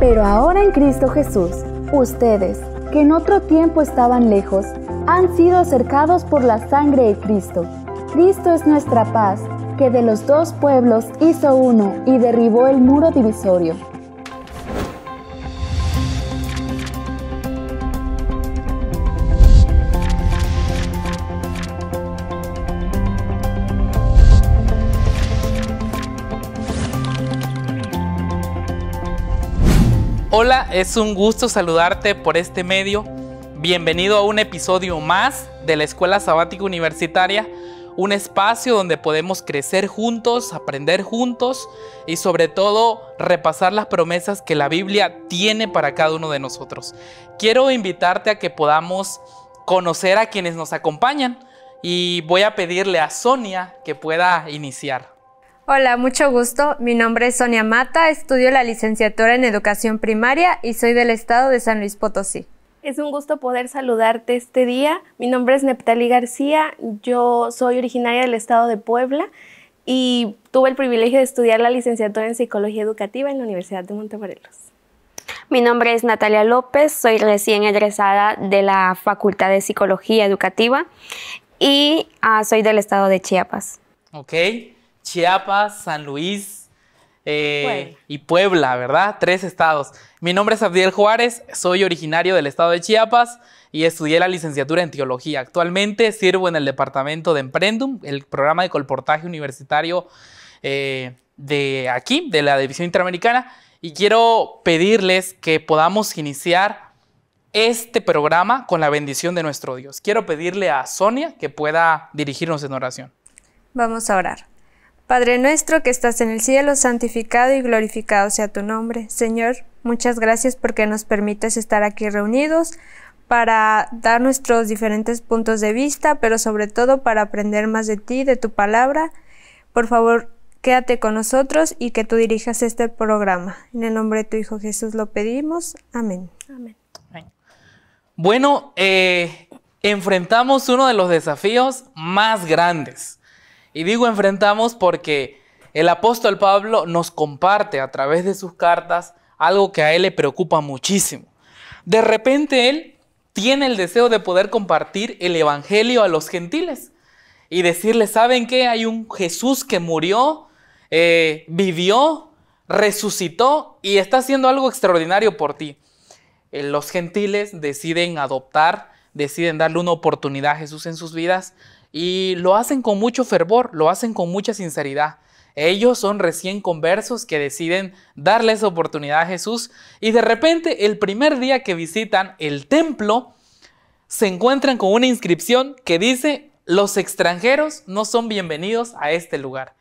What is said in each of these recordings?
Pero ahora en Cristo Jesús, ustedes, que en otro tiempo estaban lejos, han sido acercados por la sangre de Cristo. Cristo es nuestra paz, que de los dos pueblos hizo uno y derribó el muro divisorio es un gusto saludarte por este medio. Bienvenido a un episodio más de la Escuela Sabática Universitaria, un espacio donde podemos crecer juntos, aprender juntos y sobre todo repasar las promesas que la Biblia tiene para cada uno de nosotros. Quiero invitarte a que podamos conocer a quienes nos acompañan y voy a pedirle a Sonia que pueda iniciar. Hola, mucho gusto. Mi nombre es Sonia Mata, estudio la licenciatura en educación primaria y soy del estado de San Luis Potosí. Es un gusto poder saludarte este día. Mi nombre es Neptali García, yo soy originaria del estado de Puebla y tuve el privilegio de estudiar la licenciatura en psicología educativa en la Universidad de Montemorelos. Mi nombre es Natalia López, soy recién egresada de la Facultad de Psicología Educativa y ah, soy del estado de Chiapas. Ok, Chiapas, San Luis eh, y Puebla, ¿verdad? Tres estados. Mi nombre es Abdiel Juárez, soy originario del estado de Chiapas y estudié la licenciatura en teología. Actualmente sirvo en el departamento de Emprendum, el programa de colportaje universitario eh, de aquí, de la División Interamericana, y quiero pedirles que podamos iniciar este programa con la bendición de nuestro Dios. Quiero pedirle a Sonia que pueda dirigirnos en oración. Vamos a orar. Padre nuestro que estás en el cielo, santificado y glorificado sea tu nombre. Señor, muchas gracias porque nos permites estar aquí reunidos para dar nuestros diferentes puntos de vista, pero sobre todo para aprender más de ti, de tu palabra. Por favor, quédate con nosotros y que tú dirijas este programa. En el nombre de tu Hijo Jesús lo pedimos. Amén. Amén. Bueno, eh, enfrentamos uno de los desafíos más grandes y digo enfrentamos porque el apóstol Pablo nos comparte a través de sus cartas algo que a él le preocupa muchísimo. De repente él tiene el deseo de poder compartir el Evangelio a los gentiles y decirles, ¿saben qué? Hay un Jesús que murió, eh, vivió, resucitó y está haciendo algo extraordinario por ti. Eh, los gentiles deciden adoptar, deciden darle una oportunidad a Jesús en sus vidas, y lo hacen con mucho fervor, lo hacen con mucha sinceridad. Ellos son recién conversos que deciden darle esa oportunidad a Jesús y de repente el primer día que visitan el templo se encuentran con una inscripción que dice los extranjeros no son bienvenidos a este lugar.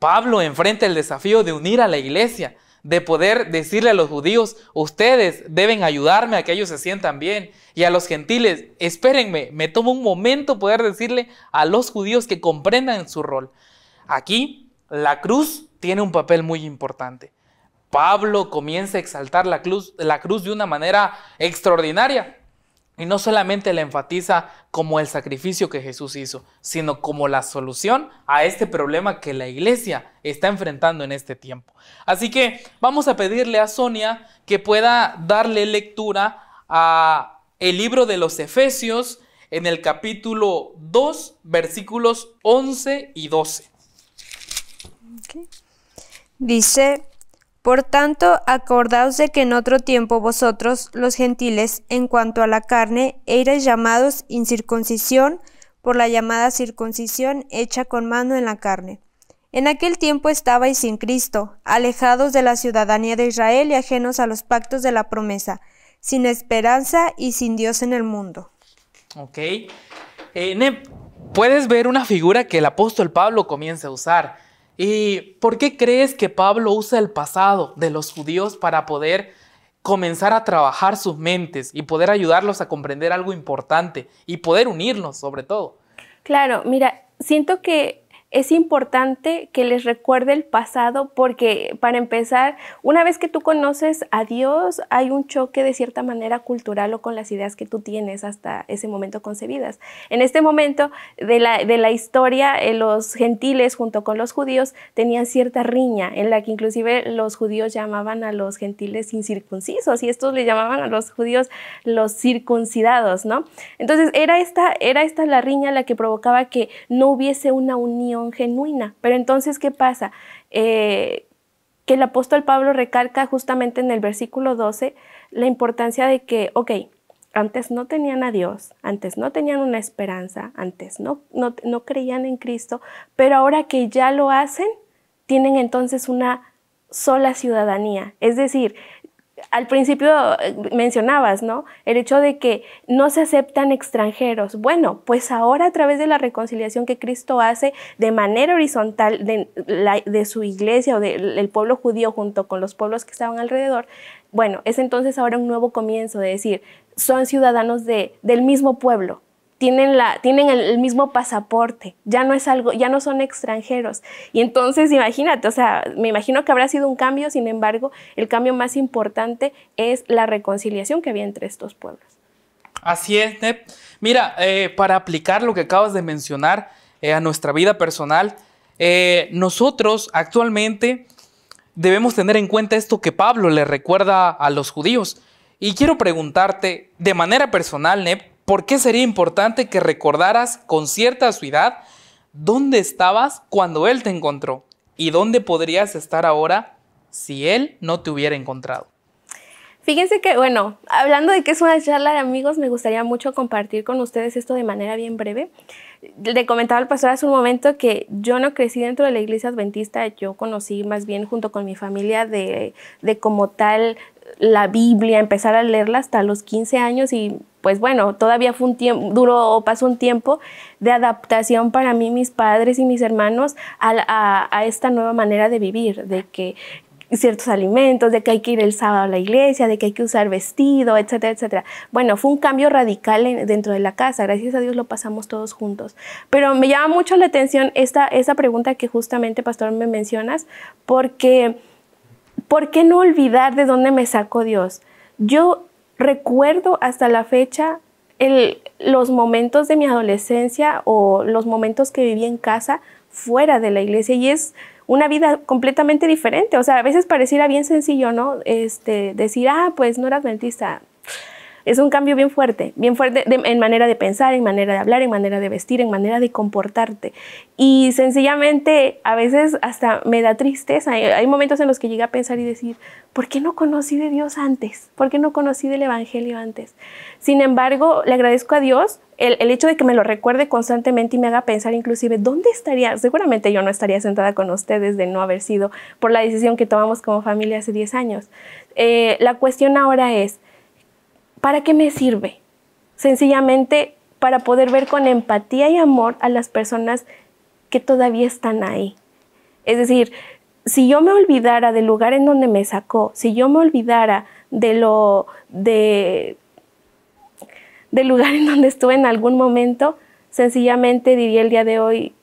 Pablo enfrenta el desafío de unir a la iglesia, de poder decirle a los judíos, ustedes deben ayudarme a que ellos se sientan bien. Y a los gentiles, espérenme, me tomo un momento poder decirle a los judíos que comprendan su rol. Aquí la cruz tiene un papel muy importante. Pablo comienza a exaltar la cruz, la cruz de una manera extraordinaria. Y no solamente la enfatiza como el sacrificio que Jesús hizo, sino como la solución a este problema que la iglesia está enfrentando en este tiempo. Así que vamos a pedirle a Sonia que pueda darle lectura a el libro de los Efesios en el capítulo 2, versículos 11 y 12. Dice, por tanto, acordaos de que en otro tiempo vosotros, los gentiles, en cuanto a la carne, erais llamados incircuncisión por la llamada circuncisión hecha con mano en la carne. En aquel tiempo estabais sin Cristo, alejados de la ciudadanía de Israel y ajenos a los pactos de la promesa, sin esperanza y sin Dios en el mundo. Ok. Eh, puedes ver una figura que el apóstol Pablo comienza a usar ¿Y por qué crees que Pablo usa el pasado de los judíos para poder comenzar a trabajar sus mentes y poder ayudarlos a comprender algo importante y poder unirnos sobre todo? Claro, mira, siento que es importante que les recuerde el pasado porque para empezar, una vez que tú conoces a Dios, hay un choque de cierta manera cultural o con las ideas que tú tienes hasta ese momento concebidas. En este momento de la, historia, eh, los gentiles junto con los judíos tenían cierta riña en la que inclusive los judíos llamaban a los gentiles incircuncisos y estos le llamaban a los judíos los circuncidados, ¿no? Entonces era esta, era esta la riña la que provocaba que no hubiese una unión genuina. Pero entonces, ¿qué pasa? Eh, que el apóstol Pablo recalca justamente en el versículo 12 la importancia de que, ok, antes no tenían a Dios, antes no tenían una esperanza, antes no, no creían en Cristo, pero ahora que ya lo hacen, tienen entonces una sola ciudadanía. Es decir, al principio eh, mencionabas, ¿no? El hecho de que no se aceptan extranjeros. Bueno, pues ahora a través de la reconciliación que Cristo hace de manera horizontal de, su iglesia o del pueblo judío junto con los pueblos que estaban alrededor, bueno, es entonces ahora un nuevo comienzo de decir, son ciudadanos del mismo pueblo, tienen, la, tienen el, mismo pasaporte, ya no es algo, ya no son extranjeros. Y entonces imagínate, o sea, me imagino que habrá sido un cambio, sin embargo, el cambio más importante es la reconciliación que había entre estos pueblos. Así es, Nep. Mira, eh, para aplicar lo que acabas de mencionar eh, a nuestra vida personal, eh, nosotros actualmente debemos tener en cuenta esto que Pablo le recuerda a los judíos. Y quiero preguntarte, de manera personal, Nep, ¿Por qué sería importante que recordaras con cierta suidad dónde estabas cuando Él te encontró y dónde podrías estar ahora si Él no te hubiera encontrado? Fíjense que, bueno, hablando de que es una charla de amigos, me gustaría mucho compartir con ustedes esto de manera bien breve. Le comentaba al pastor hace un momento que yo no crecí dentro de la iglesia adventista, yo conocí más bien junto con mi familia de, de como tal la Biblia, empezar a leerla hasta los 15 años y pues bueno, todavía fue un tiempo, duro pasó un tiempo de adaptación para mí, mis padres y mis hermanos a, esta nueva manera de vivir, de que ciertos alimentos, de que hay que ir el sábado a la iglesia, de que hay que usar vestido, etcétera, etcétera. Bueno, fue un cambio radical dentro de la casa, gracias a Dios lo pasamos todos juntos. Pero me llama mucho la atención esta, esta pregunta que justamente, pastor, me mencionas, porque ¿por qué no olvidar de dónde me sacó Dios? Yo recuerdo hasta la fecha los momentos de mi adolescencia o los momentos que viví en casa fuera de la iglesia y es una vida completamente diferente. O sea, a veces pareciera bien sencillo, ¿no? Este, decir, ah, pues no era adventista es un cambio bien fuerte, bien fuerte en manera de pensar, en manera de hablar, en manera de vestir, en manera de comportarte. Y sencillamente a veces hasta me da tristeza. Hay, momentos en los que llega a pensar y decir, ¿por qué no conocí de Dios antes? ¿Por qué no conocí del Evangelio antes? Sin embargo, le agradezco a Dios el, hecho de que me lo recuerde constantemente y me haga pensar inclusive dónde estaría, seguramente yo no estaría sentada con ustedes de no haber sido por la decisión que tomamos como familia hace 10 años. Eh, la cuestión ahora es, ¿para qué me sirve? Sencillamente para poder ver con empatía y amor a las personas que todavía están ahí. Es decir, si yo me olvidara del lugar en donde me sacó, si yo me olvidara de lo de del lugar en donde estuve en algún momento, sencillamente diría el día de hoy,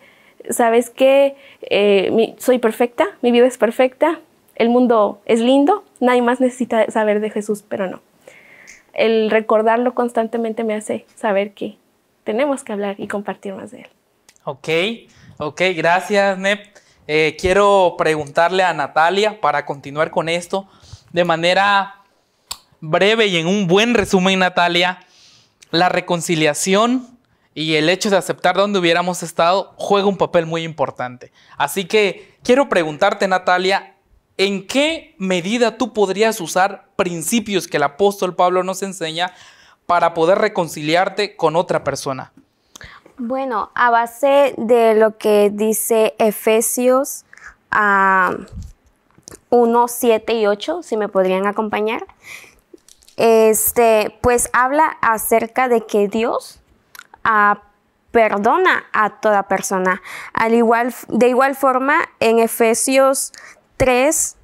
¿sabes qué? Eh, soy perfecta, mi vida es perfecta, el mundo es lindo, nadie más necesita saber de Jesús, pero no el recordarlo constantemente me hace saber que tenemos que hablar y compartir más de él. Ok, ok, gracias, Nep. Eh, quiero preguntarle a Natalia para continuar con esto de manera breve y en un buen resumen, Natalia. La reconciliación y el hecho de aceptar dónde hubiéramos estado juega un papel muy importante. Así que quiero preguntarte, Natalia, ¿En qué medida tú podrías usar principios que el apóstol Pablo nos enseña para poder reconciliarte con otra persona? Bueno, a base de lo que dice Efesios 1, ah, 7 y 8, si me podrían acompañar, este, pues habla acerca de que Dios ah, perdona a toda persona. Al igual, de igual forma, en Efesios 3,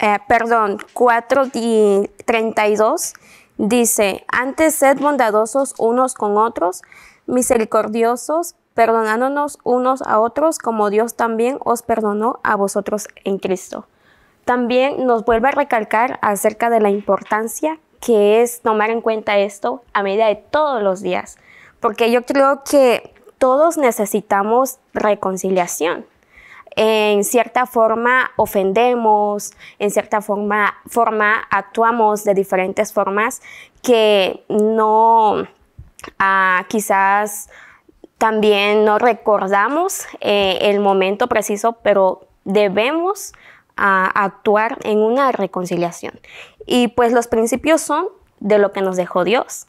eh, perdón, 4 y 32 dice, antes sed bondadosos unos con otros, misericordiosos, perdonándonos unos a otros como Dios también os perdonó a vosotros en Cristo. También nos vuelve a recalcar acerca de la importancia que es tomar en cuenta esto a medida de todos los días, porque yo creo que todos necesitamos reconciliación en cierta forma ofendemos, en cierta forma, actuamos de diferentes formas que no ah, quizás también no recordamos eh, el momento preciso, pero debemos ah, actuar en una reconciliación. Y pues los principios son de lo que nos dejó Dios.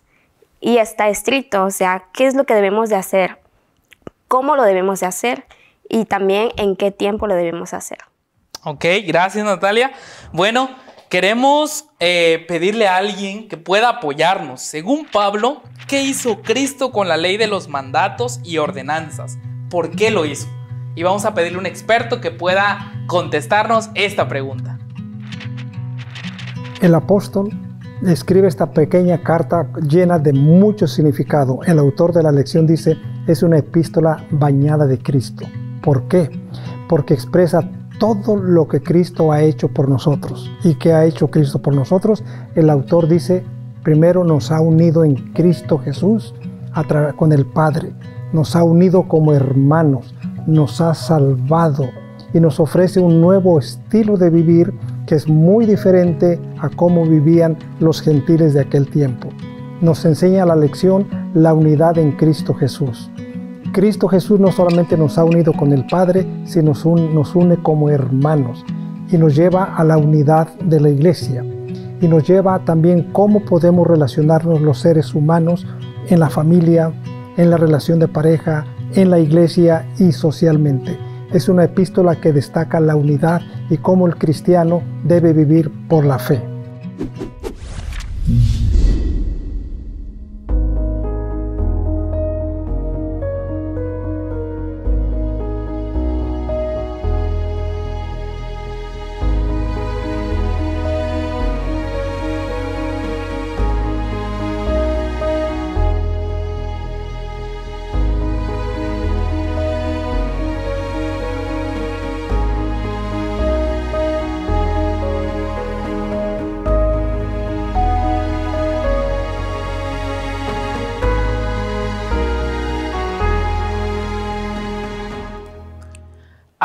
Y está escrito, o sea, qué es lo que debemos de hacer, cómo lo debemos de hacer y también en qué tiempo lo debemos hacer. Ok, gracias Natalia. Bueno, queremos eh, pedirle a alguien que pueda apoyarnos. Según Pablo, ¿qué hizo Cristo con la ley de los mandatos y ordenanzas? ¿Por qué lo hizo? Y vamos a pedirle a un experto que pueda contestarnos esta pregunta. El apóstol escribe esta pequeña carta llena de mucho significado. El autor de la lección dice, es una epístola bañada de Cristo. ¿Por qué? Porque expresa todo lo que Cristo ha hecho por nosotros. ¿Y qué ha hecho Cristo por nosotros? El autor dice, primero nos ha unido en Cristo Jesús con el Padre, nos ha unido como hermanos, nos ha salvado y nos ofrece un nuevo estilo de vivir que es muy diferente a cómo vivían los gentiles de aquel tiempo. Nos enseña la lección la unidad en Cristo Jesús. Cristo Jesús no solamente nos ha unido con el Padre, sino nos une como hermanos y nos lleva a la unidad de la iglesia y nos lleva también cómo podemos relacionarnos los seres humanos en la familia, en la relación de pareja, en la iglesia y socialmente. Es una epístola que destaca la unidad y cómo el cristiano debe vivir por la fe.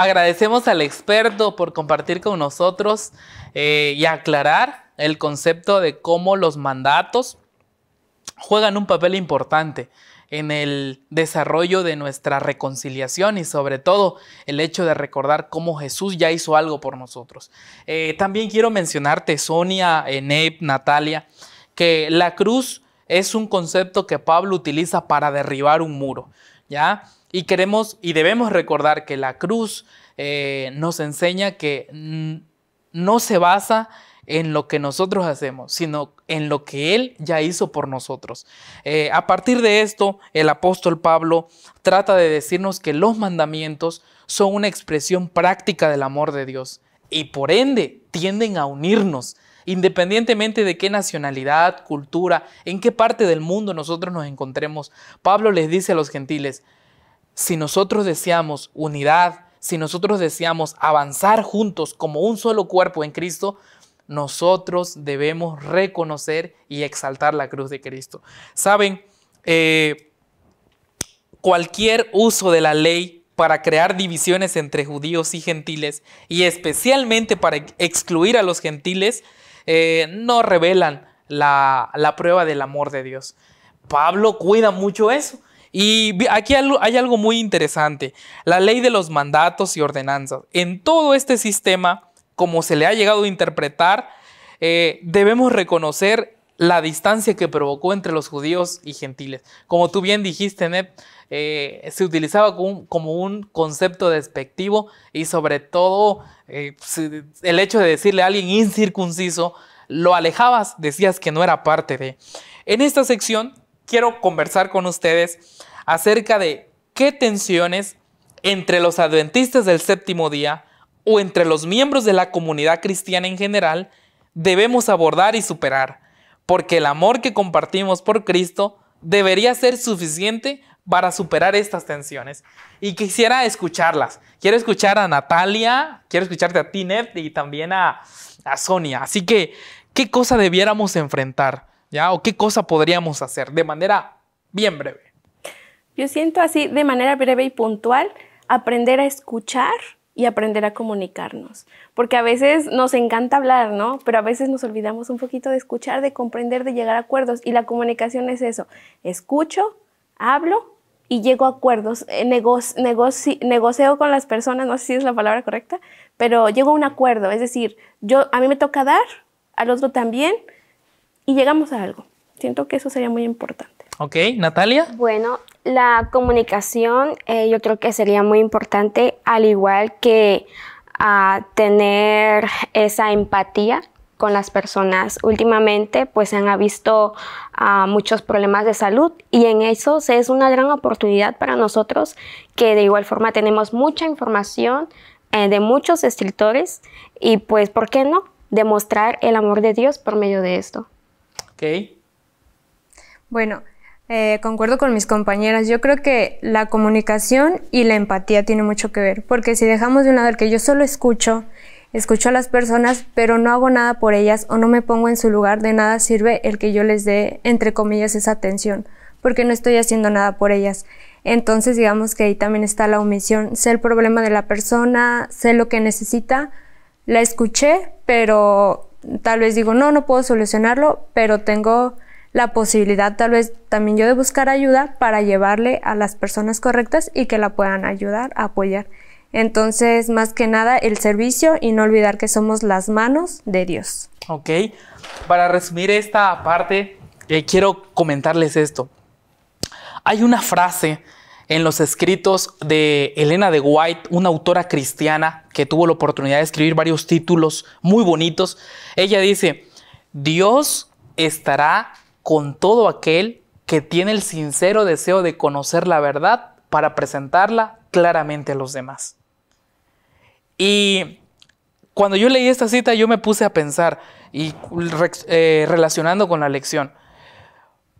Agradecemos al experto por compartir con nosotros eh, y aclarar el concepto de cómo los mandatos juegan un papel importante en el desarrollo de nuestra reconciliación y sobre todo el hecho de recordar cómo Jesús ya hizo algo por nosotros. Eh, también quiero mencionarte, Sonia, Enep, Natalia, que la cruz es un concepto que Pablo utiliza para derribar un muro, ¿ya? Y queremos y debemos recordar que la cruz eh, nos enseña que no se basa en lo que nosotros hacemos, sino en lo que Él ya hizo por nosotros. Eh, a partir de esto, el apóstol Pablo trata de decirnos que los mandamientos son una expresión práctica del amor de Dios y por ende tienden a unirnos, independientemente de qué nacionalidad, cultura, en qué parte del mundo nosotros nos encontremos. Pablo les dice a los gentiles, si nosotros deseamos unidad, si nosotros deseamos avanzar juntos como un solo cuerpo en Cristo, nosotros debemos reconocer y exaltar la cruz de Cristo. Saben, eh, cualquier uso de la ley para crear divisiones entre judíos y gentiles, y especialmente para excluir a los gentiles, eh, no revelan la prueba del amor de Dios. Pablo cuida mucho eso. Y aquí hay algo muy interesante, la ley de los mandatos y ordenanzas. En todo este sistema, como se le ha llegado a interpretar, eh, debemos reconocer la distancia que provocó entre los judíos y gentiles. Como tú bien dijiste, eh, se utilizaba como, un, concepto despectivo y sobre todo eh, el hecho de decirle a alguien incircunciso, lo alejabas, decías que no era parte de. En esta sección quiero conversar con ustedes acerca de qué tensiones entre los adventistas del séptimo día o entre los miembros de la comunidad cristiana en general debemos abordar y superar, porque el amor que compartimos por Cristo debería ser suficiente para superar estas tensiones. Y quisiera escucharlas. Quiero escuchar a Natalia, quiero escucharte a ti, y también a, a Sonia. Así que, ¿qué cosa debiéramos enfrentar? ¿Ya? ¿O qué cosa podríamos hacer de manera bien breve? Yo siento así, de manera breve y puntual, aprender a escuchar y aprender a comunicarnos. Porque a veces nos encanta hablar, ¿no? Pero a veces nos olvidamos un poquito de escuchar, de comprender, de llegar a acuerdos. Y la comunicación es eso. Escucho, hablo y llego a acuerdos, eh, negocio, negocio con las personas, no sé si es la palabra correcta, pero llego a un acuerdo. Es decir, yo, a mí me toca dar, al otro también, y llegamos a algo. Siento que eso sería muy importante. Ok, Natalia. Bueno, la comunicación eh, yo creo que sería muy importante, al igual que a ah, tener esa empatía con las personas. Últimamente, pues se han visto ah, muchos problemas de salud y en eso es una gran oportunidad para nosotros que de igual forma tenemos mucha información eh, de muchos escritores y pues, ¿por qué no? Demostrar el amor de Dios por medio de esto. Bueno, eh, concuerdo con mis compañeras. Yo creo que la comunicación y la empatía tienen mucho que ver, porque si dejamos de un lado el que yo solo escucho, escucho a las personas, pero no hago nada por ellas o no me pongo en su lugar, de nada sirve el que yo les dé, entre comillas, esa atención, porque no estoy haciendo nada por ellas. Entonces, digamos que ahí también está la omisión. Sé el problema de la persona, sé lo que necesita, la escuché, pero tal vez digo, no, no puedo solucionarlo, pero tengo la posibilidad tal vez también yo de buscar ayuda para llevarle a las personas correctas y que la puedan ayudar, apoyar. Entonces, más que nada, el servicio y no olvidar que somos las manos de Dios. Ok, para resumir esta parte, eh, quiero comentarles esto. Hay una frase en los escritos de Elena de White, una autora cristiana que tuvo la oportunidad de escribir varios títulos muy bonitos. Ella dice, Dios estará con todo aquel que tiene el sincero deseo de conocer la verdad para presentarla claramente a los demás. Y cuando yo leí esta cita, yo me puse a pensar y eh, relacionando con la lección.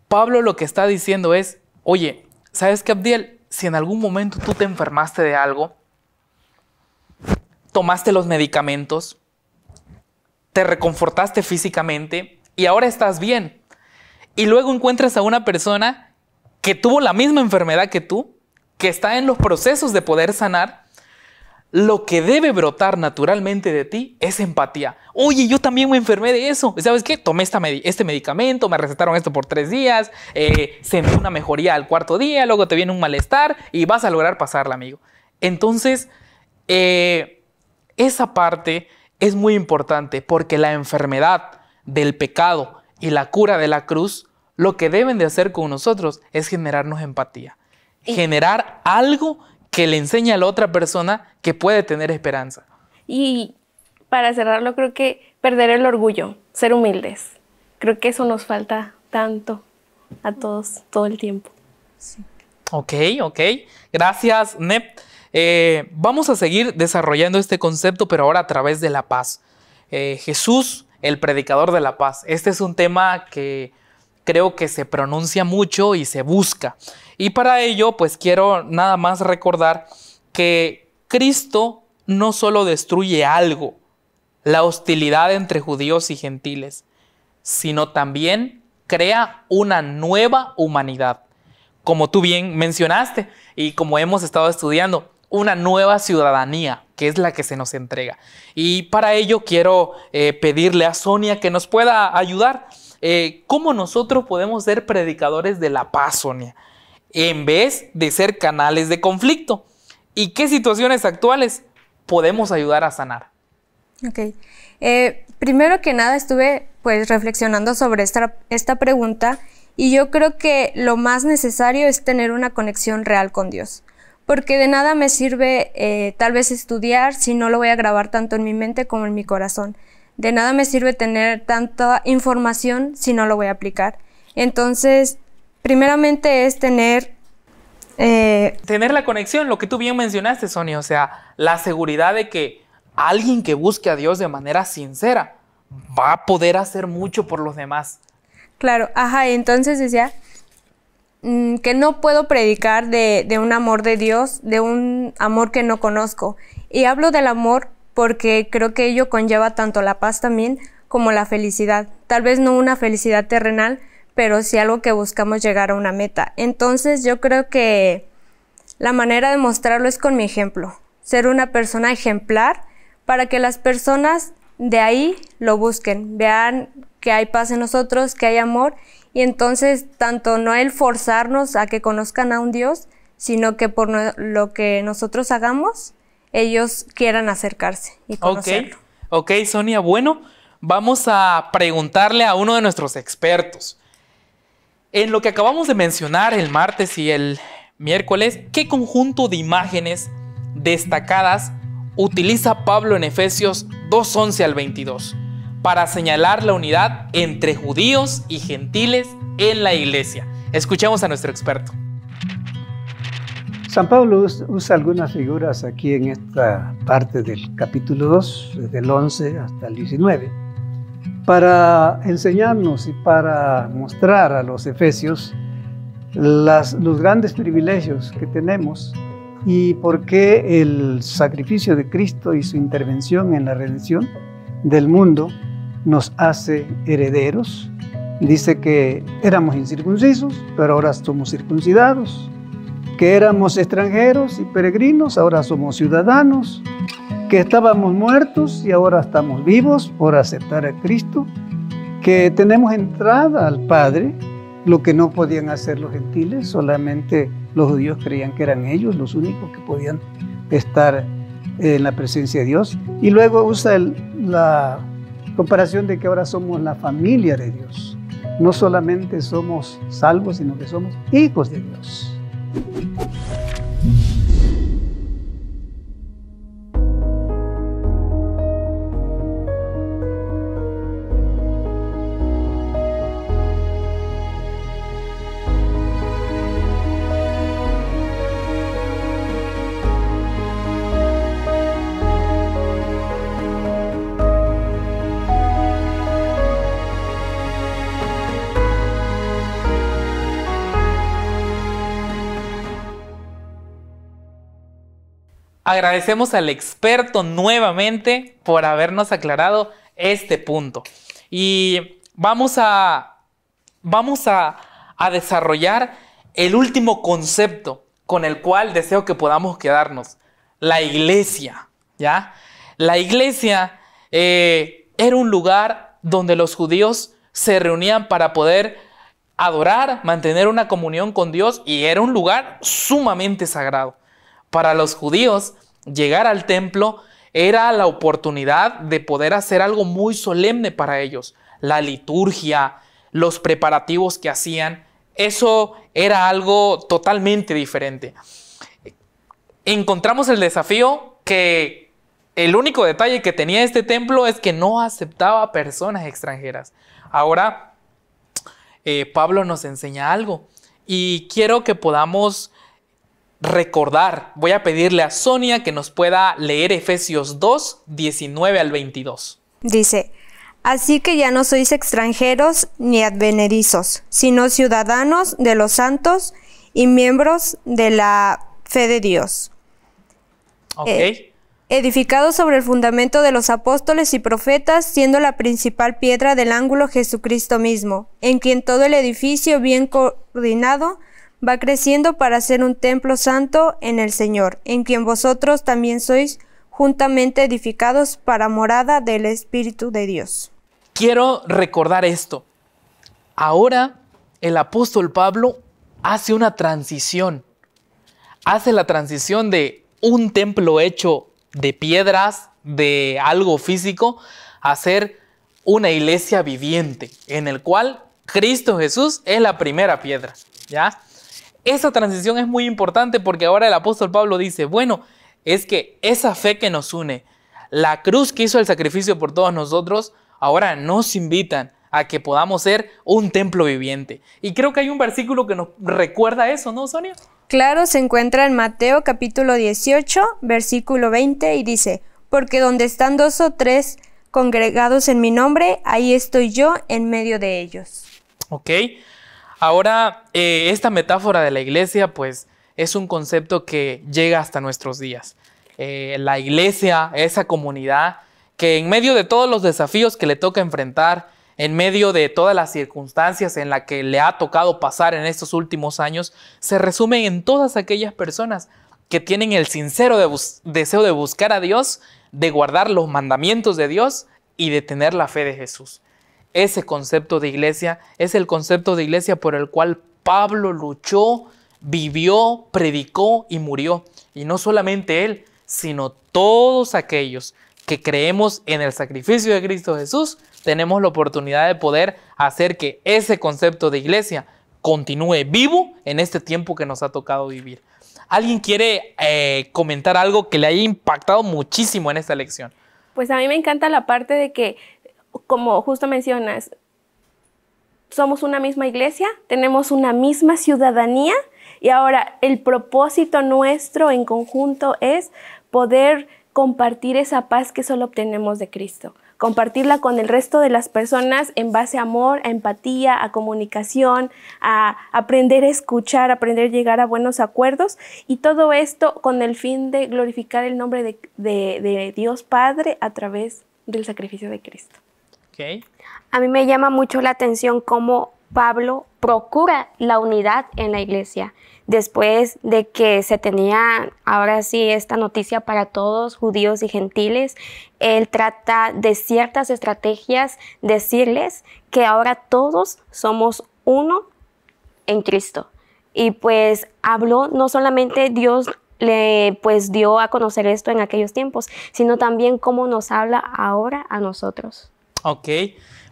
Pablo lo que está diciendo es, oye, ¿sabes qué, Abdiel? si en algún momento tú te enfermaste de algo, tomaste los medicamentos, te reconfortaste físicamente y ahora estás bien. Y luego encuentras a una persona que tuvo la misma enfermedad que tú, que está en los procesos de poder sanar lo que debe brotar naturalmente de ti es empatía. Oye, yo también me enfermé de eso. ¿Sabes qué? Tomé esta este medicamento, me recetaron esto por tres días, eh, sentí una mejoría al cuarto día, luego te viene un malestar y vas a lograr pasarla, amigo. Entonces, eh, esa parte es muy importante porque la enfermedad del pecado y la cura de la cruz, lo que deben de hacer con nosotros es generarnos empatía. generar algo que le enseña a la otra persona que puede tener esperanza. Y para cerrarlo, creo que perder el orgullo, ser humildes. Creo que eso nos falta tanto a todos todo el tiempo. Ok, ok. Gracias, Nep. Eh, vamos a seguir desarrollando este concepto, pero ahora a través de la paz. Eh, Jesús, el predicador de la paz. Este es un tema que creo que se pronuncia mucho y se busca. Y para ello, pues quiero nada más recordar que Cristo no solo destruye algo, la hostilidad entre judíos y gentiles, sino también crea una nueva humanidad. Como tú bien mencionaste y como hemos estado estudiando, una nueva ciudadanía, que es la que se nos entrega. Y para ello quiero eh, pedirle a Sonia que nos pueda ayudar. Eh, ¿cómo nosotros podemos ser predicadores de la paz, Sonia? En vez de ser canales de conflicto. ¿Y qué situaciones actuales podemos ayudar a sanar? Ok. Eh, primero que nada estuve pues reflexionando sobre esta, esta pregunta y yo creo que lo más necesario es tener una conexión real con Dios porque de nada me sirve eh, tal vez estudiar si no lo voy a grabar tanto en mi mente como en mi corazón de nada me sirve tener tanta información si no lo voy a aplicar. Entonces, primeramente es tener... Eh, tener la conexión, lo que tú bien mencionaste, Sonia, o sea, la seguridad de que alguien que busque a Dios de manera sincera va a poder hacer mucho por los demás. Claro, ajá, entonces decía mm, que no puedo predicar de, de un amor de Dios, de un amor que no conozco. Y hablo del amor porque creo que ello conlleva tanto la paz también como la felicidad. Tal vez no una felicidad terrenal, pero sí algo que buscamos llegar a una meta. Entonces yo creo que la manera de mostrarlo es con mi ejemplo, ser una persona ejemplar para que las personas de ahí lo busquen, vean que hay paz en nosotros, que hay amor, y entonces tanto no el forzarnos a que conozcan a un Dios, sino que por lo que nosotros hagamos, ellos quieran acercarse y conocerlo. Ok, Sonia, bueno, vamos a preguntarle a uno de nuestros expertos. En lo que acabamos de mencionar el martes y el miércoles, ¿qué conjunto de imágenes destacadas utiliza Pablo en Efesios 2.11 al 22 para señalar la unidad entre judíos y gentiles en la iglesia? Escuchemos a nuestro experto. San Pablo usa algunas figuras aquí en esta parte del capítulo 2, desde el 11 hasta el 19, para enseñarnos y para mostrar a los efesios los grandes privilegios que tenemos y por qué el sacrificio de Cristo y su intervención en la redención del mundo nos hace herederos. Dice que éramos incircuncisos, pero ahora somos circuncidados que éramos extranjeros y peregrinos, ahora somos ciudadanos, que estábamos muertos y ahora estamos vivos por aceptar a Cristo, que tenemos entrada al Padre, lo que no podían hacer los gentiles, solamente los judíos creían que eran ellos los únicos que podían estar en la presencia de Dios. Y luego usa la comparación de que ahora somos la familia de Dios. No solamente somos salvos, sino que somos hijos de Dios. you Agradecemos al experto nuevamente por habernos aclarado este punto. Y vamos a, vamos a, desarrollar el último concepto con el cual deseo que podamos quedarnos, la iglesia. ¿ya? La iglesia eh, era un lugar donde los judíos se reunían para poder adorar, mantener una comunión con Dios y era un lugar sumamente sagrado. Para los judíos, llegar al templo era la oportunidad de poder hacer algo muy solemne para ellos. La liturgia, los preparativos que hacían, eso era algo totalmente diferente. Encontramos el desafío que el único detalle que tenía este templo es que no aceptaba personas extranjeras. Ahora, eh, Pablo nos enseña algo y quiero que podamos recordar, voy a pedirle a Sonia que nos pueda leer Efesios 2, 19 al 22. Dice, Así que ya no sois extranjeros ni advenedizos, sino ciudadanos de los santos y miembros de la fe de Dios. Okay. Eh, edificados sobre el fundamento de los apóstoles y profetas, siendo la principal piedra del ángulo Jesucristo mismo, en quien todo el edificio bien coordinado va creciendo para ser un templo santo en el Señor, en quien vosotros también sois juntamente edificados para morada del Espíritu de Dios. Quiero recordar esto. Ahora el apóstol Pablo hace una transición. Hace la transición de un templo hecho de piedras, de algo físico, a ser una iglesia viviente, en el cual Cristo Jesús es la primera piedra, ¿ya? esa transición es muy importante porque ahora el apóstol Pablo dice, bueno, es que esa fe que nos une, la cruz que hizo el sacrificio por todos nosotros, ahora nos invitan a que podamos ser un templo viviente. Y creo que hay un versículo que nos recuerda eso, ¿no, Sonia? Claro, se encuentra en Mateo capítulo 18, versículo 20 y dice, porque donde están dos o tres congregados en mi nombre, ahí estoy yo en medio de ellos. Ok, Ahora, eh, esta metáfora de la iglesia, pues, es un concepto que llega hasta nuestros días. Eh, la iglesia, esa comunidad que en medio de todos los desafíos que le toca enfrentar, en medio de todas las circunstancias en las que le ha tocado pasar en estos últimos años, se resume en todas aquellas personas que tienen el sincero deseo de buscar a Dios, de guardar los mandamientos de Dios y de tener la fe de Jesús. Ese concepto de iglesia es el concepto de iglesia por el cual Pablo luchó, vivió, predicó y murió. Y no solamente él, sino todos aquellos que creemos en el sacrificio de Cristo Jesús, tenemos la oportunidad de poder hacer que ese concepto de iglesia continúe vivo en este tiempo que nos ha tocado vivir. ¿Alguien quiere eh, comentar algo que le haya impactado muchísimo en esta lección? Pues a mí me encanta la parte de que como justo mencionas, somos una misma iglesia, tenemos una misma ciudadanía y ahora el propósito nuestro en conjunto es poder compartir esa paz que solo obtenemos de Cristo, compartirla con el resto de las personas en base a amor, a empatía, a comunicación, a aprender a escuchar, aprender a llegar a buenos acuerdos y todo esto con el fin de glorificar el nombre de Dios Padre a través del sacrificio de Cristo. A mí me llama mucho la atención cómo Pablo procura la unidad en la iglesia. Después de que se tenía ahora sí esta noticia para todos, judíos y gentiles, él trata de ciertas estrategias decirles que ahora todos somos uno en Cristo. Y pues habló no solamente Dios le pues dio a conocer esto en aquellos tiempos, sino también cómo nos habla ahora a nosotros. Ok,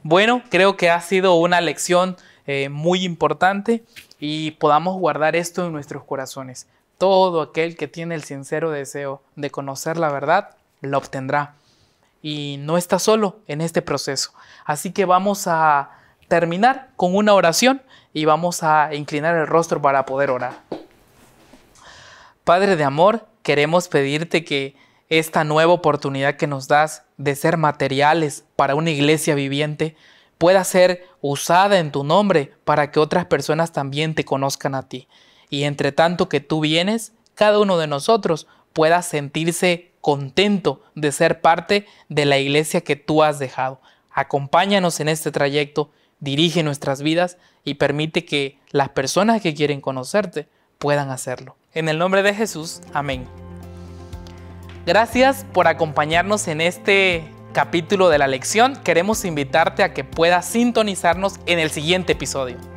bueno, creo que ha sido una lección eh, muy importante y podamos guardar esto en nuestros corazones. Todo aquel que tiene el sincero deseo de conocer la verdad, lo obtendrá. Y no está solo en este proceso. Así que vamos a terminar con una oración y vamos a inclinar el rostro para poder orar. Padre de amor, queremos pedirte que esta nueva oportunidad que nos das de ser materiales para una iglesia viviente pueda ser usada en tu nombre para que otras personas también te conozcan a ti. Y entre tanto que tú vienes, cada uno de nosotros pueda sentirse contento de ser parte de la iglesia que tú has dejado. Acompáñanos en este trayecto, dirige nuestras vidas y permite que las personas que quieren conocerte puedan hacerlo. En el nombre de Jesús, amén. Gracias por acompañarnos en este capítulo de la lección. Queremos invitarte a que puedas sintonizarnos en el siguiente episodio.